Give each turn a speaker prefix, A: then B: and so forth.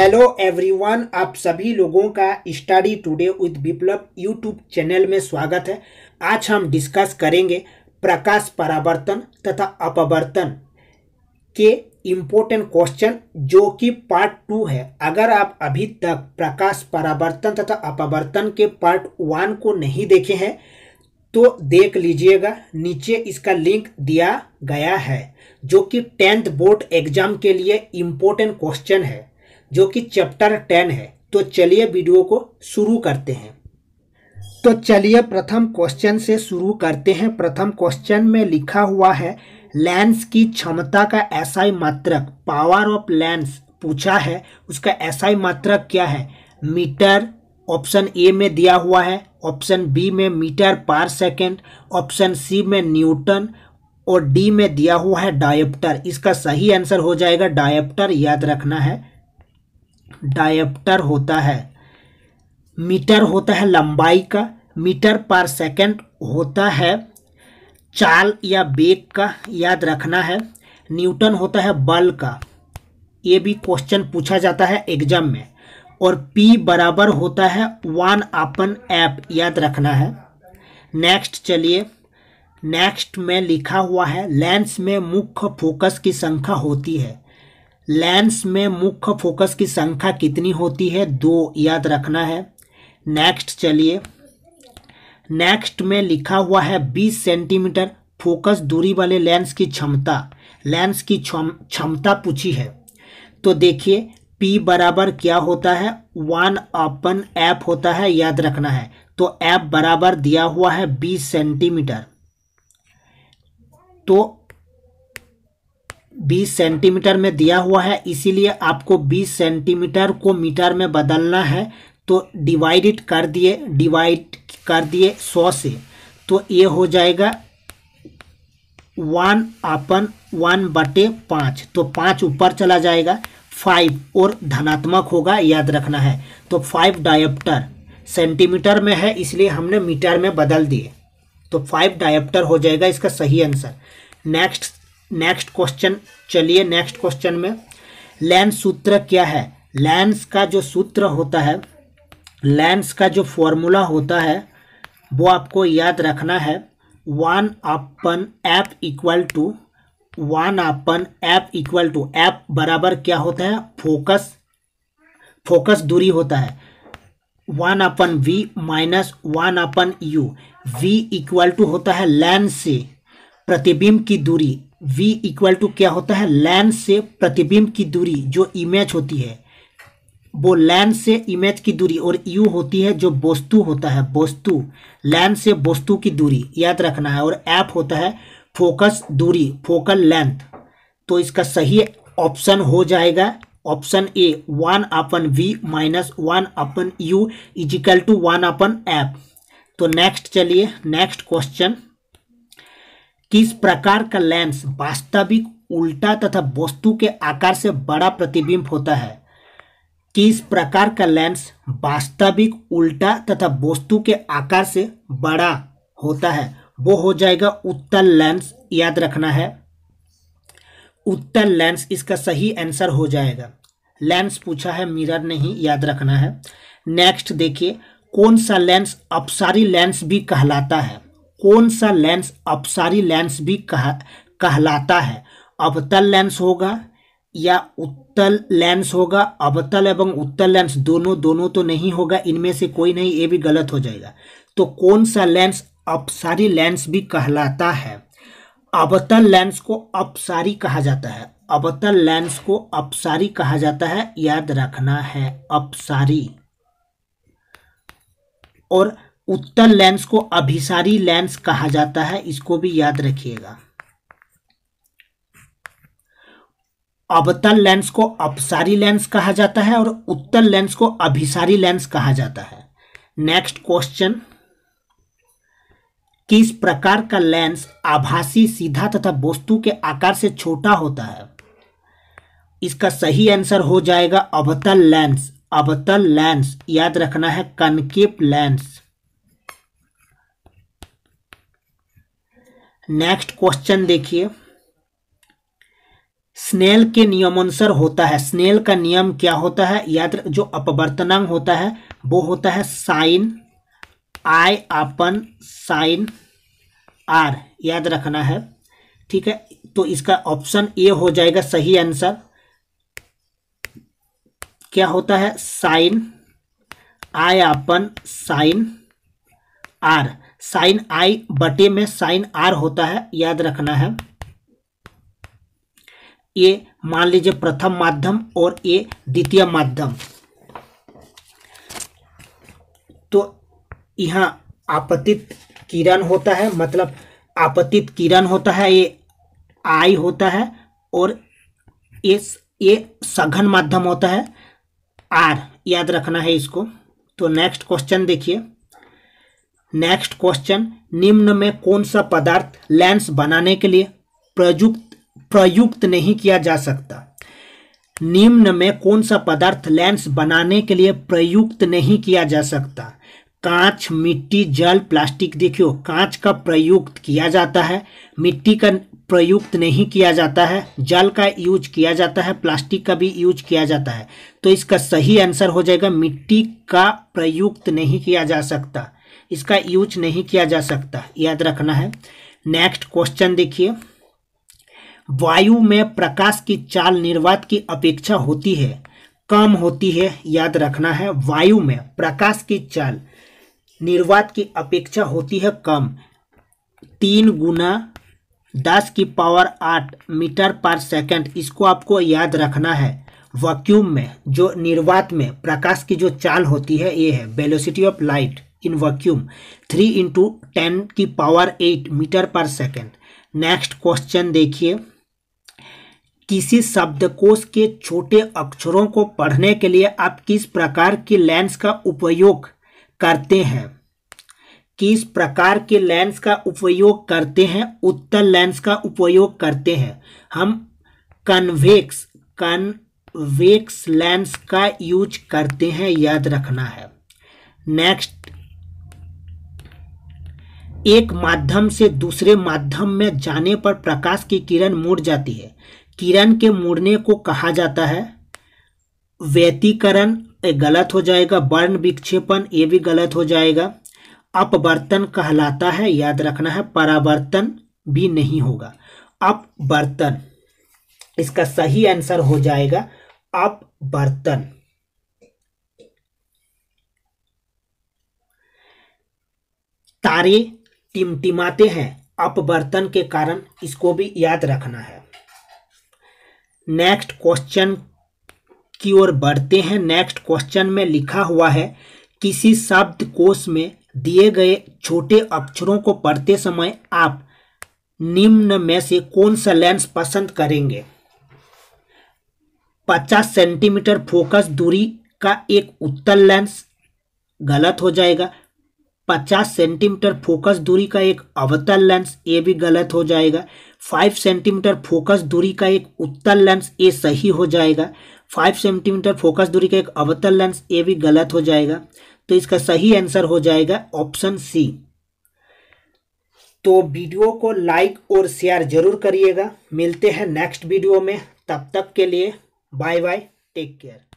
A: hello everyone आप सभी लोगों का study today with Viplav YouTube channel में स्वागत है आज हम डिस्कस करेंगे प्रकाश परावर्तन तथा अपवर्तन के इम्पोर्टेंट क्वेश्चन जो कि पार्ट टू है अगर आप अभी तक प्रकाश परावर्तन तथा अपवर्तन के पार्ट वन को नहीं देखे हैं तो देख लीजिएगा नीचे इसका लिंक दिया गया है जो कि टेंथ बोर्ड एग्जाम के लिए इम्पोर्टेंट क्वेश्चन है जो कि चैप्टर टेन है तो चलिए वीडियो को शुरू करते हैं तो चलिए प्रथम क्वेश्चन से शुरू करते हैं प्रथम क्वेश्चन में लिखा हुआ है लेंस की क्षमता का एसआई मात्रक पावर ऑफ लेंस पूछा है उसका एसआई मात्रक क्या है मीटर ऑप्शन ए में दिया हुआ है ऑप्शन बी में metre per second option C में न्यूटन और डी में दिया हुआ है डायप्टर इसका सही आंसर हो जाएगा डायप्टर याद रखना है डायप्टर होता है मीटर होता है लंबाई का मीटर पर सेकंड होता है चाल या बेग का याद रखना है न्यूटन होता है बल का ये भी क्वेश्चन पूछा जाता है एग्जाम में और P बराबर होता है वन अपन ऐप याद रखना है नेक्स्ट चलिए नेक्स्ट में लिखा हुआ है लेंस में मुख्य फोकस की संख्या होती है लेंस में मुख्य फोकस की संख्या कितनी होती है दो याद रखना है नेक्स्ट चलिए नेक्स्ट में लिखा हुआ है बीस सेंटीमीटर फोकस दूरी वाले लेंस की क्षमता लेंस की क्षमता पूछी है तो देखिए P बराबर क्या होता है वन अपन एप होता है याद रखना है तो एप बराबर दिया हुआ है बीस सेंटीमीटर तो 20 सेंटीमीटर में दिया हुआ है इसीलिए आपको 20 सेंटीमीटर को मीटर में बदलना है तो डिवाइडेड कर दिए डिवाइड कर दिए 100 से तो ये हो जाएगा वन अपन वन बटे पाँच तो पाँच ऊपर चला जाएगा फाइव और धनात्मक होगा याद रखना है तो फाइव डायप्टर सेंटीमीटर में है इसलिए हमने मीटर में बदल दिए तो फाइव डायप्टर हो जाएगा इसका सही आंसर नेक्स्ट नेक्स्ट क्वेश्चन चलिए नेक्स्ट क्वेश्चन में लेंस सूत्र क्या है लैंस का जो सूत्र होता है लेंस का जो फॉर्मूला होता है वो आपको याद रखना है one upon F equal to one upon F equal to F बराबर क्या होता है फोकस फोकस दूरी होता है one upon V minus one upon U V equal to होता है लैंस से प्रतिबिंब की दूरी v इक्वल टू क्या होता है लेंस से प्रतिबिंब की दूरी जो इमेज होती है वो लेंस से इमेज की दूरी और u होती है जो वस्तु होता है वस्तु लेंस से वस्तु की दूरी याद रखना है और f होता है फोकस दूरी फोकल लेंथ तो इसका सही ऑप्शन हो जाएगा option A one upon V minus one upon U equal to one upon F तो नेक्स्ट चलिए नेक्स्ट क्वेश्चन किस प्रकार का लेंस वास्तविक उल्टा तथा वस्तु के आकार से बड़ा प्रतिबिंब होता है किस प्रकार का लेंस वास्तविक उल्टा तथा वस्तु के आकार से बड़ा होता है वो हो जाएगा उत्तल लेंस याद रखना है उत्तल लेंस इसका सही आंसर हो जाएगा लेंस पूछा है मिरर नहीं याद रखना है नेक्स्ट देखिए कौन सा लेंस अपसारी लेंस भी कहलाता है कौन सा लेंस अपसारी लेंस भी कह कहलाता है अवतल लेंस होगा या उत्तल लेंस होगा अवतल एवं उत्तल लेंस दोनों दोनों तो नहीं होगा इनमें से कोई नहीं ये भी गलत हो जाएगा तो कौन सा लेंस अपसारी लेंस भी कहलाता है अवतल लेंस को अपसारी कहा जाता है अवतल लेंस को अपसारी कहा जाता है याद रखना है अपसारी और उत्तल लेंस को अभिसारी लेंस कहा जाता है इसको भी याद रखिएगा अवतल लेंस को अपसारी लेंस कहा जाता है और उत्तल लेंस को अभिसारी लेंस कहा जाता है नेक्स्ट क्वेश्चन किस प्रकार का लेंस आभासी सीधा तथा वस्तु के आकार से छोटा होता है इसका सही आंसर हो जाएगा अवतल लेंस अवतल लेंस याद रखना है कनकेप लेंस नेक्स्ट क्वेश्चन देखिए स्नेल के नियमानुसार होता है स्नेल का नियम क्या होता है याद जो अपवर्तनांग होता है वो होता है sine I upon sine R याद रखना है ठीक है तो इसका ऑप्शन ए हो जाएगा सही आंसर क्या होता है sine I upon sine R sine I बटे में साइन आर होता है याद रखना है ये मान लीजिए प्रथम माध्यम और ये द्वितीय माध्यम तो यहाँ आपतित किरण होता है मतलब आपतित किरण होता है ये आई होता है और ये ये सघन माध्यम होता है आर याद रखना है इसको तो नेक्स्ट क्वेश्चन देखिए नेक्स्ट क्वेश्चन निम्न में कौन सा पदार्थ लेंस बनाने के लिए प्रयुक्त प्रयुक्त नहीं किया जा सकता निम्न में कौन सा पदार्थ लेंस बनाने के लिए प्रयुक्त नहीं किया जा सकता कांच मिट्टी जल प्लास्टिक देखियो कांच का प्रयुक्त किया जाता है मिट्टी का प्रयुक्त नहीं किया जाता है जल का यूज किया जाता है प्लास्टिक का भी यूज किया जाता है तो इसका सही आंसर हो जाएगा मिट्टी का प्रयुक्त नहीं किया जा सकता इसका यूज नहीं किया जा सकता याद रखना है नेक्स्ट क्वेश्चन देखिए वायु में प्रकाश की चाल निर्वात की अपेक्षा होती है कम होती है याद रखना है वायु में प्रकाश की चाल निर्वात की अपेक्षा होती है कम तीन गुना दस की पावर आठ मीटर पर सेकंड इसको आपको याद रखना है वैक्यूम में जो निर्वात में प्रकाश की जो चाल होती है ये है velocity of light in vacuum three into ten की power eight metre per second next question देखिए किसी शब्दकोश के छोटे अक्षरों को पढ़ने के लिए आप किस प्रकार के लेंस का उपयोग करते हैं किस प्रकार के लेंस का उपयोग करते हैं उत्तर लेंस का उपयोग करते हैं हम कन्वेक्स कन्वेक्स लेंस का यूज करते हैं याद रखना है नेक्स्ट एक माध्यम से दूसरे माध्यम में जाने पर प्रकाश की किरण मुड़ जाती है किरण के मुड़ने को कहा जाता है व्यतीकरण गलत हो जाएगा वर्ण विक्षेपण ये भी गलत हो जाएगा अपवर्तन कहलाता है याद रखना है परावर्तन भी नहीं होगा अपवर्तन इसका सही आंसर हो जाएगा अपवर्तन तारे टिमटिमाते हैं अपवर्तन के कारण इसको भी याद रखना है नेक्स्ट क्वेश्चन की ओर बढ़ते हैं नेक्स्ट क्वेश्चन में लिखा हुआ है किसी शब्द कोश में दिए गए छोटे अक्षरों को पढ़ते समय आप निम्न में से कौन सा लेंस पसंद करेंगे 50 सेंटीमीटर फोकस दूरी का एक उत्तल लेंस गलत हो जाएगा 50 सेंटीमीटर फोकस दूरी का एक अवतल लेंस ये भी गलत हो जाएगा 5 सेंटीमीटर फोकस दूरी का एक उत्तल लेंस ये सही हो जाएगा 5 सेंटीमीटर फोकस दूरी का एक अवतल लेंस ये भी गलत हो जाएगा तो इसका सही आंसर हो जाएगा ऑप्शन सी तो वीडियो को लाइक और शेयर जरूर करिएगा मिलते हैं नेक्स्ट वीडियो में तब तक के लिए बाय बाय टेक केयर